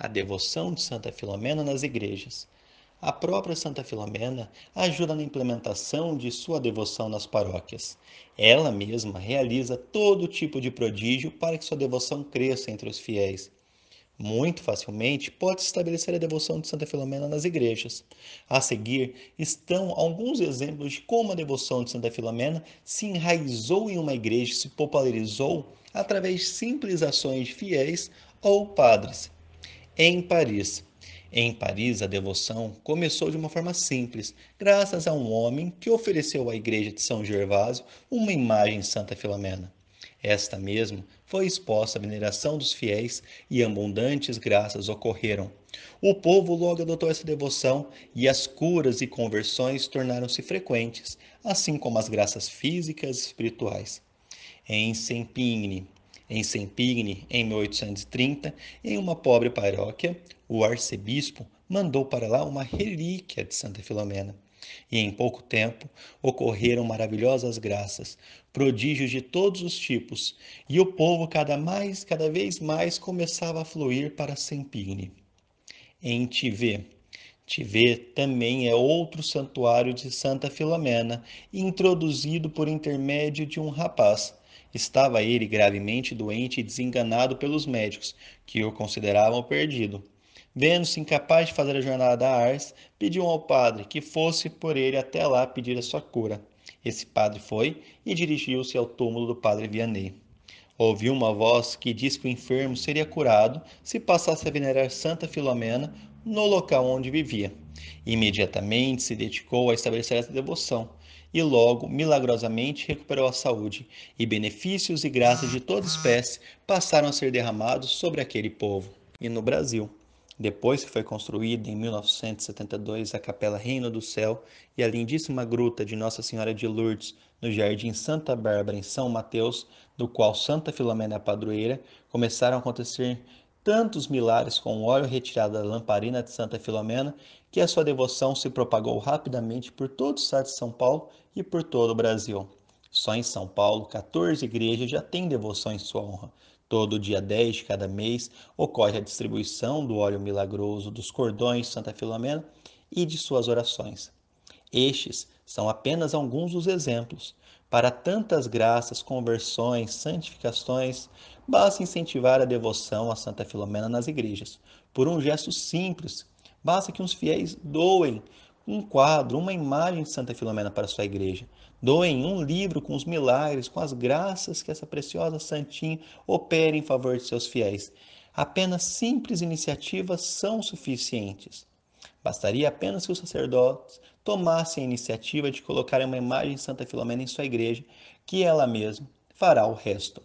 a devoção de Santa Filomena nas igrejas. A própria Santa Filomena ajuda na implementação de sua devoção nas paróquias. Ela mesma realiza todo tipo de prodígio para que sua devoção cresça entre os fiéis. Muito facilmente pode estabelecer a devoção de Santa Filomena nas igrejas. A seguir estão alguns exemplos de como a devoção de Santa Filomena se enraizou em uma igreja e se popularizou através de simples ações de fiéis ou padres em Paris. Em Paris, a devoção começou de uma forma simples, graças a um homem que ofereceu à igreja de São Gervásio uma imagem Santa Filomena. Esta mesmo foi exposta à veneração dos fiéis e abundantes graças ocorreram. O povo logo adotou essa devoção e as curas e conversões tornaram-se frequentes, assim como as graças físicas e espirituais. Em Sempigne, em Sempigne, em 1830, em uma pobre paróquia, o arcebispo mandou para lá uma relíquia de Santa Filomena. E em pouco tempo ocorreram maravilhosas graças, prodígios de todos os tipos, e o povo cada mais, cada vez mais começava a fluir para Sempigne. Em Tivê, Tivê também é outro santuário de Santa Filomena, introduzido por intermédio de um rapaz, Estava ele gravemente doente e desenganado pelos médicos, que o consideravam perdido. Vendo-se incapaz de fazer a jornada a Ars, pediu ao padre que fosse por ele até lá pedir a sua cura. Esse padre foi e dirigiu-se ao túmulo do padre Vianney. Ouviu uma voz que diz que o enfermo seria curado se passasse a venerar Santa Filomena no local onde vivia. Imediatamente se dedicou a estabelecer essa devoção e logo, milagrosamente, recuperou a saúde, e benefícios e graças de toda espécie passaram a ser derramados sobre aquele povo. E no Brasil, depois que foi construída em 1972 a Capela Reino do Céu e a lindíssima gruta de Nossa Senhora de Lourdes no Jardim Santa Bárbara em São Mateus, do qual Santa Filomena é a padroeira, começaram a acontecer tantos milagres com o óleo retirado da lamparina de Santa Filomena que a sua devoção se propagou rapidamente por todo o estado de São Paulo e por todo o Brasil. Só em São Paulo, 14 igrejas já têm devoção em sua honra. Todo dia 10 de cada mês ocorre a distribuição do óleo milagroso dos cordões de Santa Filomena e de suas orações. Estes são apenas alguns dos exemplos. Para tantas graças, conversões, santificações, basta incentivar a devoção a Santa Filomena nas igrejas. Por um gesto simples, basta que os fiéis doem um quadro, uma imagem de Santa Filomena para sua igreja. Doem um livro com os milagres, com as graças que essa preciosa santinha opera em favor de seus fiéis. Apenas simples iniciativas são suficientes. Bastaria apenas que os sacerdotes tomassem a iniciativa de colocarem uma imagem de Santa Filomena em sua igreja, que ela mesma fará o resto.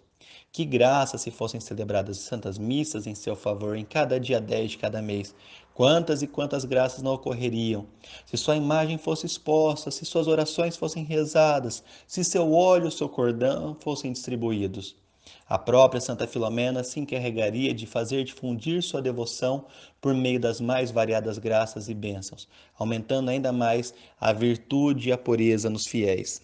Que graça se fossem celebradas santas missas em seu favor em cada dia 10 de cada mês. Quantas e quantas graças não ocorreriam se sua imagem fosse exposta, se suas orações fossem rezadas, se seu óleo, seu cordão fossem distribuídos. A própria Santa Filomena se encarregaria de fazer difundir sua devoção por meio das mais variadas graças e bênçãos, aumentando ainda mais a virtude e a pureza nos fiéis.